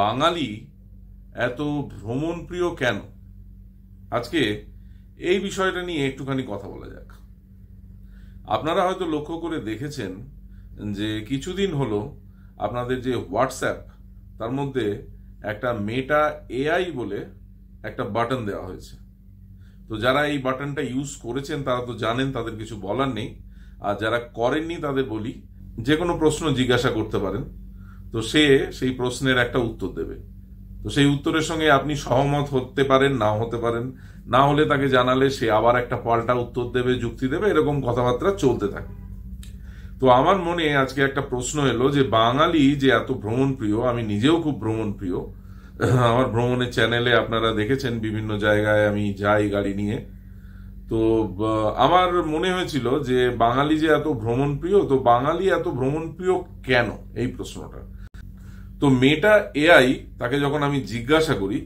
বাঙালি এত ভ্রমণপ্রিয় কেন আজকে এই বিষয়টা নিয়ে একটুখানি কথা বলা যাক আপনারা হয়তো লক্ষ্য করে দেখেছেন যে কিছুদিন হলো আপনাদের যে হোয়াটসঅ্যাপ তার মধ্যে একটা মেটা এআই বলে একটা বাটন দেওয়া হয়েছে তো যারা এই বাটনটা ইউজ করেছেন তারা তো জানেন তাদের কিছু বলার নেই আর যারা করেননি তাদের বলি যে কোনো প্রশ্ন জিজ্ঞাসা করতে পারেন তো সে সেই প্রশ্নের একটা উত্তর দেবে তো সেই উত্তরের সঙ্গে আপনি সহমত হতে পারেন না হতে পারেন না হলে তাকে জানালে সে আবার একটা পাল্টা উত্তর দেবে যুক্তি দেবে এরকম কথাবার্তা চলতে থাকে তো আমার মনে আজকে একটা প্রশ্ন এলো যে বাঙালি যে এত ভ্রমণ প্রিয় আমি নিজেও খুব ভ্রমণ প্রিয় আমার ভ্রমণের চ্যানেলে আপনারা দেখেছেন বিভিন্ন জায়গায় আমি যাই গাড়ি নিয়ে তো আমার মনে হয়েছিল যে বাঙালি যে এত ভ্রমণ প্রিয় তো বাঙালি এত ভ্রমণ প্রিয় কেন এই প্রশ্নটা তো মেটা এআই তাকে যখন আমি জিজ্ঞাসা করি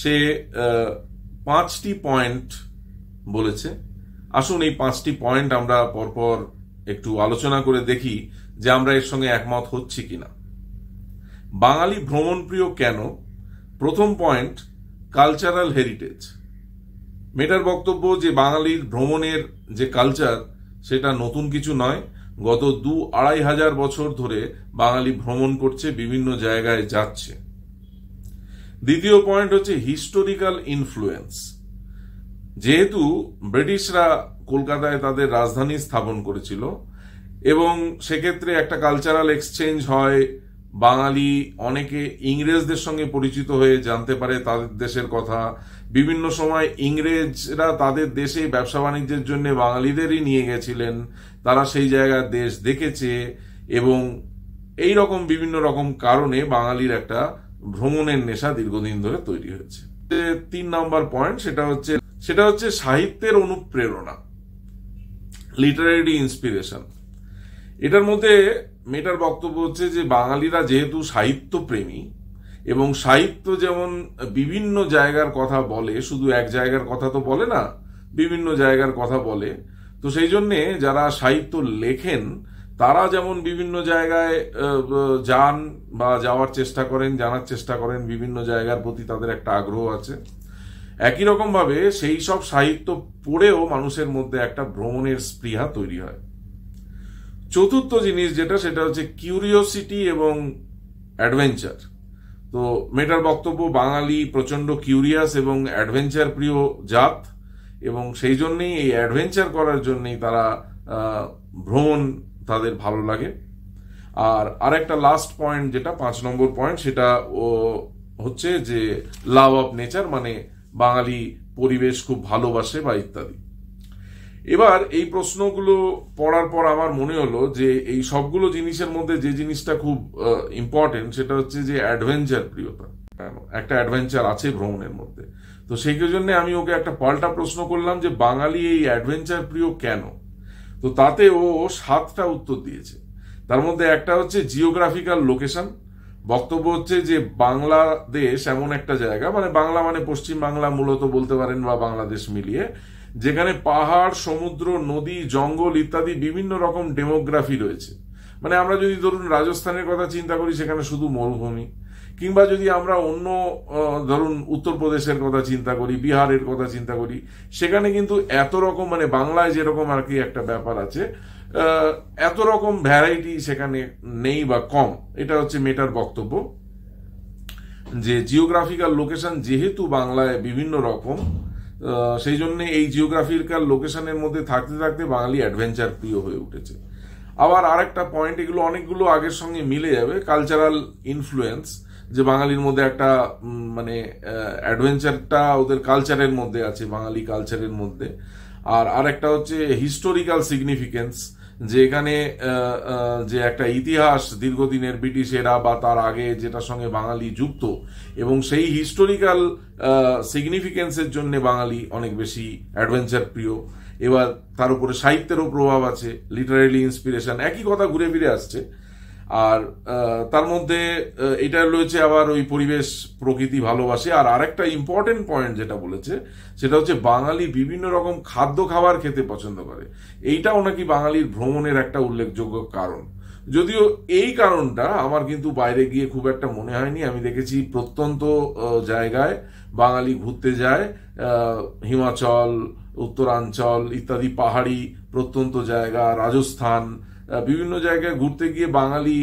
সে পাঁচটি পয়েন্ট বলেছে আসুন এই পাঁচটি পয়েন্ট আমরা পরপর একটু আলোচনা করে দেখি যে আমরা এর সঙ্গে একমত হচ্ছি কিনা বাঙালি ভ্রমণপ্রিয় কেন প্রথম পয়েন্ট কালচারাল হেরিটেজ মেটার বক্তব্য যে বাঙালির ভ্রমণের যে কালচার সেটা নতুন কিছু নয় গত দু আড়াই হাজার বছর ধরে বাঙালি ভ্রমণ করছে বিভিন্ন জায়গায় যাচ্ছে দ্বিতীয় পয়েন্ট হচ্ছে হিস্টোরিক্যাল ইনফ্লুয়েন্স যেহেতু ব্রিটিশরা কলকাতায় তাদের রাজধানী স্থাপন করেছিল এবং সেক্ষেত্রে একটা কালচারাল এক্সচেঞ্জ হয় বাঙালি অনেকে ইংরেজদের সঙ্গে পরিচিত হয়ে জানতে পারে তাদের দেশের কথা বিভিন্ন সময় ইংরেজরা তাদের দেশে ব্যবসা বাণিজ্যের জন্য বাঙালিদেরই নিয়ে গেছিলেন তারা সেই জায়গার দেশ দেখেছে এবং এই রকম বিভিন্ন রকম কারণে বাঙালির একটা ভ্রমণের নেশা দীর্ঘদিন ধরে তৈরি হয়েছে তিন নাম্বার পয়েন্ট সেটা হচ্ছে সেটা হচ্ছে সাহিত্যের অনুপ্রেরণা লিটারেরি ইন্সপিরেশন এটার মধ্যে মেটার বক্তব্য হচ্ছে যে বাঙালিরা যেহেতু সাহিত্য প্রেমী এবং সাহিত্য যেমন বিভিন্ন জায়গার কথা বলে শুধু এক জায়গার কথা তো বলে না বিভিন্ন জায়গার কথা বলে তো সেই জন্যে যারা সাহিত্য লেখেন তারা যেমন বিভিন্ন জায়গায় যান বা যাওয়ার চেষ্টা করেন জানার চেষ্টা করেন বিভিন্ন জায়গার প্রতি তাদের একটা আগ্রহ আছে একই রকমভাবে সেই সব সাহিত্য পড়েও মানুষের মধ্যে একটা ভ্রমণের স্পৃহা তৈরি হয় চতুর্থ জিনিস যেটা সেটা হচ্ছে কিউরিওসিটি এবং অ্যাডভেঞ্চার তো মেটার বক্তব্য বাঙালি প্রচণ্ড কিউরিয়াস এবং অ্যাডভেঞ্চার প্রিয় জাত এবং সেই জন্যেই এই অ্যাডভেঞ্চার করার জন্যেই তারা ভ্রমণ তাদের ভালো লাগে আর আরেকটা লাস্ট পয়েন্ট যেটা পাঁচ নম্বর পয়েন্ট সেটা ও হচ্ছে যে লাভ অফ নেচার মানে বাঙালি পরিবেশ খুব ভালোবাসে বা ইত্যাদি এবার এই প্রশ্নগুলো পড়ার পর আমার মনে হলো যে এই সবগুলো জিনিসের মধ্যে যে জিনিসটা খুব ইম্পর্টেন্ট সেটা হচ্ছে যে অ্যাডভেঞ্চার প্রিয়তা একটা অ্যাডভেঞ্চার আছে ভ্রমণের মধ্যে তো সেই জন্য আমি ওকে একটা পাল্টা প্রশ্ন করলাম যে বাঙালি এই অ্যাডভেঞ্চার প্রিয় কেন তো তাতে ও সাতটা উত্তর দিয়েছে তার মধ্যে একটা হচ্ছে জিওগ্রাফিক্যাল লোকেশন বক্তব্য হচ্ছে যে বাংলাদেশ এমন একটা জায়গা মানে বাংলা মানে পশ্চিম বাংলা মূলত বলতে পারেন বা বাংলাদেশ মিলিয়ে যেখানে পাহাড় সমুদ্র নদী জঙ্গল ইত্যাদি বিভিন্ন রকম ডেমোগ্রাফি রয়েছে মানে আমরা যদি ধরুন রাজস্থানের কথা চিন্তা করি সেখানে শুধু মরুভূমি কিংবা যদি আমরা অন্য ধরুন উত্তরপ্রদেশের কথা চিন্তা করি বিহারের কথা চিন্তা করি সেখানে কিন্তু এত রকম মানে বাংলায় যেরকম আর কি একটা ব্যাপার আছে এত রকম ভ্যারাইটি সেখানে নেই বা কম এটা হচ্ছে মেটার বক্তব্য যে জিওগ্রাফিক্যাল লোকেশন যেহেতু বাংলায় বিভিন্ন রকম সেই জন্য এই জিওগ্রাফিকাল লোকেশনের মধ্যে থাকতে থাকতে বাঙালি অ্যাডভেঞ্চার প্রিয় হয়ে উঠেছে আবার আরেকটা পয়েন্ট এগুলো অনেকগুলো আগের সঙ্গে মিলে যাবে কালচারাল ইনফ্লুয়েন্স যে বাঙালির মধ্যে একটা মানে অ্যাডভেঞ্চারটা ওদের কালচারের মধ্যে আছে বাঙালি কালচারের মধ্যে আর আরেকটা হচ্ছে হিস্টোরিক্যাল সিগনিফিকেন্স যে এখানে যে একটা ইতিহাস দীর্ঘদিনের ব্রিটিশেরা বা তার আগে যেটার সঙ্গে বাঙালি যুক্ত এবং সেই হিস্টোরিক্যাল সিগনিফিকেন্সের জন্য বাঙালি অনেক বেশি অ্যাডভেঞ্চার প্রিয় এবার তার উপরে সাহিত্যেরও প্রভাব আছে লিটারেলি ইন্সপিরেশন একই কথা ঘুরে ফিরে আসছে আর তার মধ্যে এটা রয়েছে আবার ওই পরিবেশ প্রকৃতি ভালোবাসে আর আরেকটা ইম্পর্টেন্ট পয়েন্ট যেটা বলেছে সেটা হচ্ছে বাঙালি বিভিন্ন রকম খাদ্য খাবার খেতে পছন্দ করে এইটাও নাকি বাঙালির ভ্রমণের একটা উল্লেখযোগ্য কারণ যদিও এই কারণটা আমার কিন্তু বাইরে গিয়ে খুব একটা মনে হয়নি আমি দেখেছি প্রত্যন্ত জায়গায় বাঙালি ঘুরতে যায় হিমাচল উত্তরাঞ্চল ইত্যাদি পাহাড়ি প্রত্যন্ত জায়গা রাজস্থান বিভিন্ন জায়গায় ঘুরতে গিয়ে বাঙালি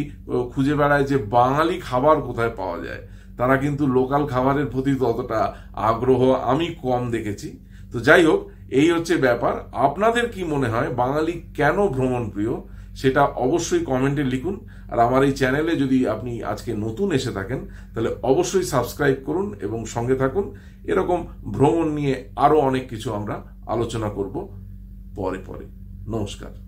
খুঁজে বেড়ায় যে বাঙালি খাবার কোথায় পাওয়া যায় তারা কিন্তু লোকাল খাবারের প্রতি ততটা আগ্রহ আমি কম দেখেছি তো যাই হোক এই হচ্ছে ব্যাপার আপনাদের কি মনে হয় বাঙালি কেন ভ্রমণ প্রিয় সেটা অবশ্যই কমেন্টে লিখুন আর আমার এই চ্যানেলে যদি আপনি আজকে নতুন এসে থাকেন তাহলে অবশ্যই সাবস্ক্রাইব করুন এবং সঙ্গে থাকুন এরকম ভ্রমণ নিয়ে আরও অনেক কিছু আমরা আলোচনা করব পরে পরে নমস্কার